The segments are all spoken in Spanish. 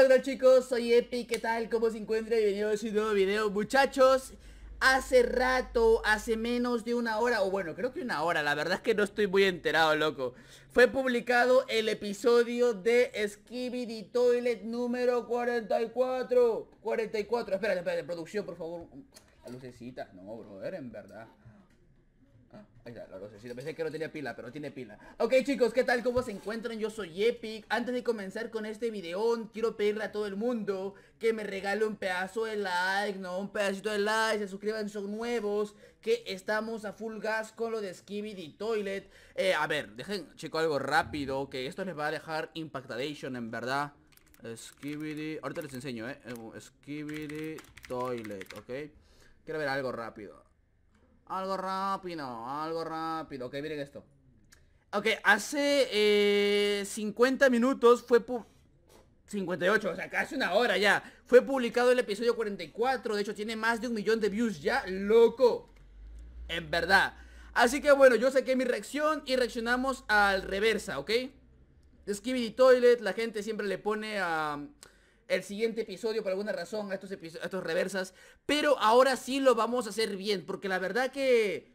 Hola, chicos? Soy Epi, ¿qué tal? ¿Cómo se encuentra? Bienvenidos a un nuevo video, muchachos Hace rato, hace menos de una hora, o bueno, creo que una hora, la verdad es que no estoy muy enterado, loco Fue publicado el episodio de Skibidi Toilet número 44 44, espérate, espérate, producción, por favor La lucecita, no, brother, en verdad Ah, ahí está, Pensé que no tenía pila, pero tiene pila. Ok, chicos, ¿qué tal? ¿Cómo se encuentran? Yo soy Epic. Antes de comenzar con este video, quiero pedirle a todo el mundo que me regale un pedazo de like, ¿no? Un pedacito de like, se suscriban, son nuevos. Que estamos a full gas con lo de Skibidi Toilet. Eh, a ver, dejen, chicos, algo rápido, que esto les va a dejar Impactadation, en verdad. Skibidi... Ahorita les enseño, ¿eh? eh Skibidi Toilet, ¿ok? Quiero ver algo rápido algo rápido, algo rápido Ok, miren esto Ok, hace 50 eh, minutos fue 58, o sea, casi una hora ya Fue publicado el episodio 44 De hecho, tiene más de un millón de views ya Loco En verdad Así que bueno, yo saqué mi reacción y reaccionamos al reversa, ¿ok? Skibidi Toilet, la gente siempre le pone a el siguiente episodio por alguna razón a estos, estos reversas. Pero ahora sí lo vamos a hacer bien, porque la verdad que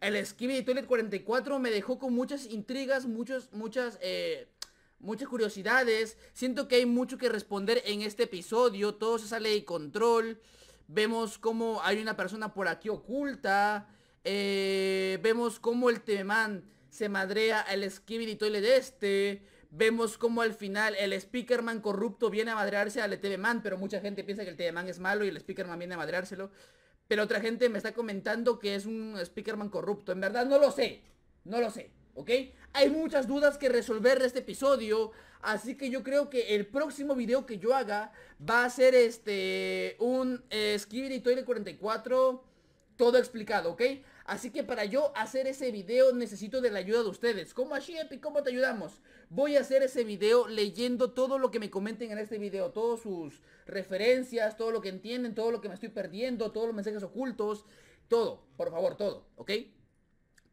el Skibidi Toilet 44 me dejó con muchas intrigas, muchos, muchas... Eh, muchas curiosidades, siento que hay mucho que responder en este episodio, todo se sale de control, vemos cómo hay una persona por aquí oculta, eh, vemos cómo el teman se madrea al Skibidi Toilet este, Vemos como al final el Speakerman corrupto viene a madrearse al TV Man, pero mucha gente piensa que el TV Man es malo y el Speakerman viene a madreárselo. Pero otra gente me está comentando que es un Speakerman corrupto. En verdad no lo sé, no lo sé, ¿ok? Hay muchas dudas que resolver de este episodio, así que yo creo que el próximo video que yo haga va a ser este un eh, Skibidi Toilet 44 todo explicado, ¿ok? Así que para yo hacer ese video necesito de la ayuda de ustedes. ¿Cómo así, ¿Cómo te ayudamos? Voy a hacer ese video leyendo todo lo que me comenten en este video. Todas sus referencias, todo lo que entienden, todo lo que me estoy perdiendo, todos los mensajes ocultos. Todo, por favor, todo, ¿ok?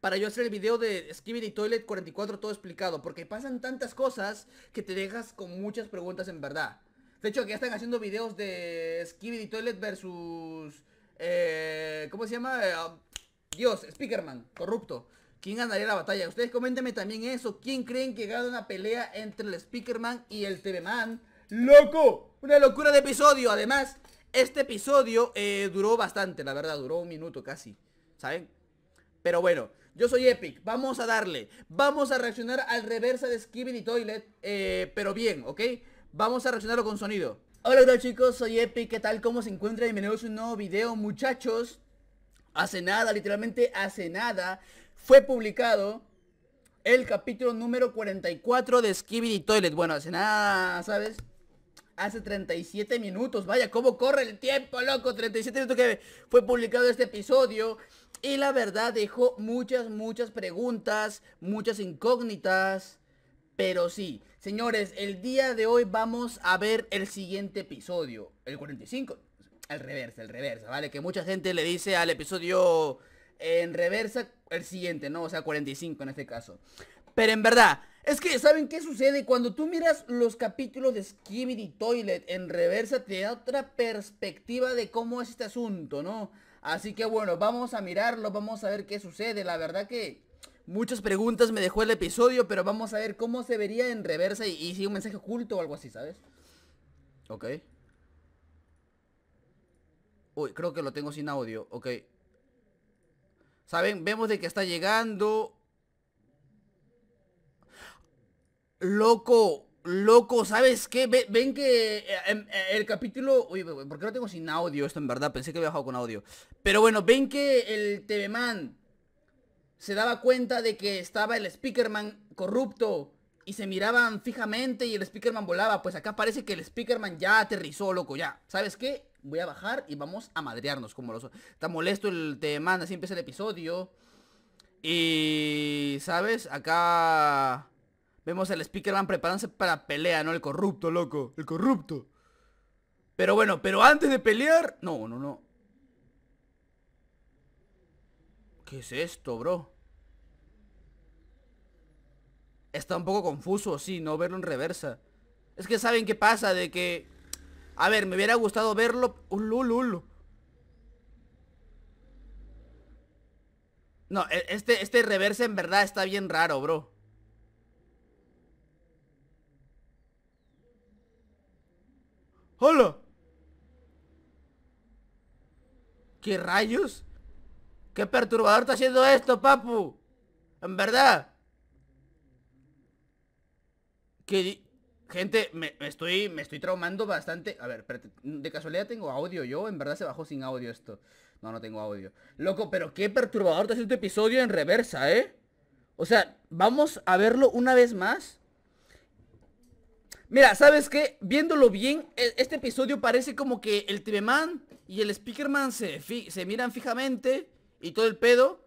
para yo hacer el video de Skibidi Toilet 44 todo explicado, porque pasan tantas cosas que te dejas con muchas preguntas en verdad. De hecho, aquí están haciendo videos de Skibidi Toilet versus... Eh, ¿Cómo se llama? Dios, Speakerman, corrupto. ¿Quién ganaría la batalla? Ustedes coméntenme también eso. ¿Quién creen que gana una pelea entre el Speakerman y el Man? ¡Loco! Una locura de episodio. Además, este episodio eh, duró bastante, la verdad. Duró un minuto casi. ¿Saben? Pero bueno, yo soy Epic. Vamos a darle. Vamos a reaccionar al reversa de Skibidi Toilet. Eh, pero bien, ¿ok? Vamos a reaccionarlo con sonido. Hola, hola chicos, soy Epic, ¿qué tal? ¿Cómo se encuentra? Bienvenidos a un nuevo video, muchachos hace nada, literalmente hace nada, fue publicado el capítulo número 44 de Skibidi Toilet. Bueno, hace nada, ¿sabes? Hace 37 minutos, vaya, cómo corre el tiempo, loco, 37 minutos que fue publicado este episodio. Y la verdad dejó muchas, muchas preguntas, muchas incógnitas. Pero sí, señores, el día de hoy vamos a ver el siguiente episodio, el 45 al reversa, el reversa, ¿vale? Que mucha gente le dice al episodio en reversa el siguiente, ¿no? O sea, 45 en este caso. Pero en verdad, es que ¿saben qué sucede? Cuando tú miras los capítulos de y Toilet en reversa te da otra perspectiva de cómo es este asunto, ¿no? Así que bueno, vamos a mirarlo, vamos a ver qué sucede. La verdad que muchas preguntas me dejó el episodio, pero vamos a ver cómo se vería en reversa y, y si un mensaje oculto o algo así, ¿sabes? Ok. Uy, creo que lo tengo sin audio, ok Saben, vemos de que está llegando Loco, loco, ¿sabes qué? Ven, que eh, em, eh, el capítulo... Uy, ¿por qué lo tengo sin audio esto en verdad? Pensé que había bajado con audio Pero bueno, ven que el TV Man se daba cuenta de que estaba el Speakerman corrupto y se miraban fijamente y el Speakerman volaba. Pues acá parece que el Speakerman ya aterrizó, loco, ya. ¿Sabes qué? voy a bajar y vamos a madrearnos como los... Está molesto el tema, así empieza el episodio. Y... ¿Sabes? Acá... Vemos al Speakerman preparándose para pelea, ¿no? El corrupto, loco. El corrupto. Pero bueno, pero antes de pelear... No, no, no. ¿Qué es esto, bro? Está un poco confuso, sí, no verlo en reversa. Es que saben qué pasa, de que a ver, me hubiera gustado verlo. No, e-, este, este reverse en verdad está bien raro, bro. ¡Hola! ¿Qué rayos? ¡Qué perturbador está haciendo esto, papu! En verdad. ¿Qué, Gente, me, estoy, me estoy traumando bastante. A ver, de casualidad tengo audio yo. En verdad se bajó sin audio esto. No, no tengo audio. Loco, pero qué perturbador te hace este episodio en reversa, ¿eh? O sea, vamos a verlo una vez más. Mira, ¿sabes qué? Viéndolo bien, e, este episodio parece como que el Tibeman y el Speakerman se, se miran fijamente y todo el pedo.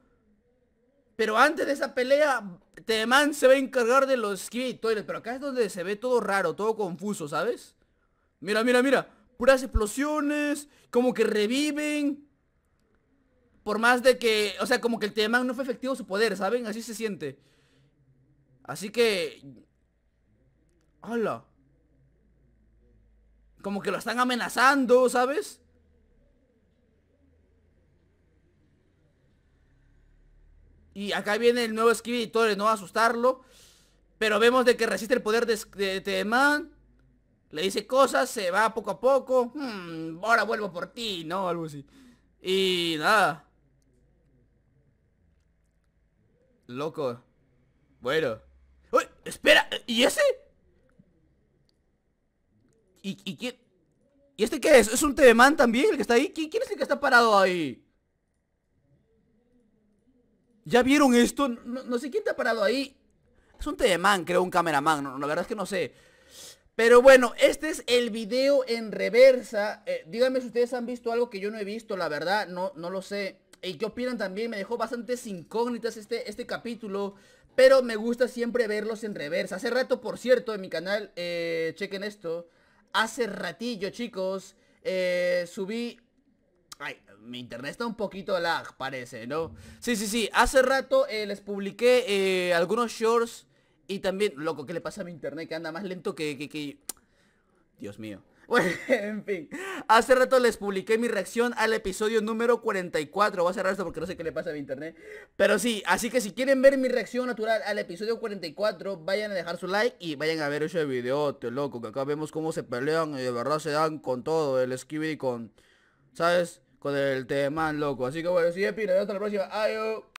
Pero antes de esa pelea, Teman se va a encargar de los toilets. Pero acá es donde se ve todo raro, todo confuso, ¿sabes? Mira, mira, mira. Puras explosiones, como que reviven. Por más de que, o sea, como que el Teman no fue efectivo su poder, ¿saben? Así se siente. Así que... ¡Hala! Como que lo están amenazando, ¿sabes? Y acá viene el nuevo Skibidi editor, no va a asustarlo. Pero vemos de que resiste el poder de, de, Le dice cosas, se va poco a poco. Hmm, ahora vuelvo por ti, ¿no? Algo así. Y nada. Loco. Bueno. ¡Uy! ¡Espera! ¿Y ese? ¿Y, y quién? ¿Y este qué es? ¿Es un Tedeman también el que está ahí? ¿Quién es el que está parado ahí? ¿Ya vieron esto? No, sé quién te parado ahí. Es un teleman, creo, un cameraman. No, la verdad es que no sé. Pero bueno, este es el video en reversa. Eh, díganme si ustedes han visto algo que yo no he visto, la verdad, no, no lo sé. ¿Y qué opinan también? Me dejó bastantes incógnitas este, este capítulo. Pero me gusta siempre verlos en reversa. Hace rato, por cierto, en mi canal, eh, chequen esto. Hace ratillo, chicos, eh, subí Ay, mi internet está un poquito lag, parece, ¿no? Sí, sí, sí, hace rato eh, les publiqué eh, algunos shorts y también, loco, ¿qué le pasa a mi internet? Que anda más lento que... Dios mío bueno, en fin, hace rato les publiqué mi reacción al episodio número 44 Voy a cerrar esto porque no sé qué le pasa a mi internet Pero sí, así que si quieren ver mi reacción natural al episodio 44 Vayan a dejar su like y vayan a ver ese video, te loco Que acá vemos cómo se pelean y de verdad se dan con todo El Skibidi con... ¿Sabes? con el tema loco. Así que bueno, sí, pira, hasta la próxima. Adiós.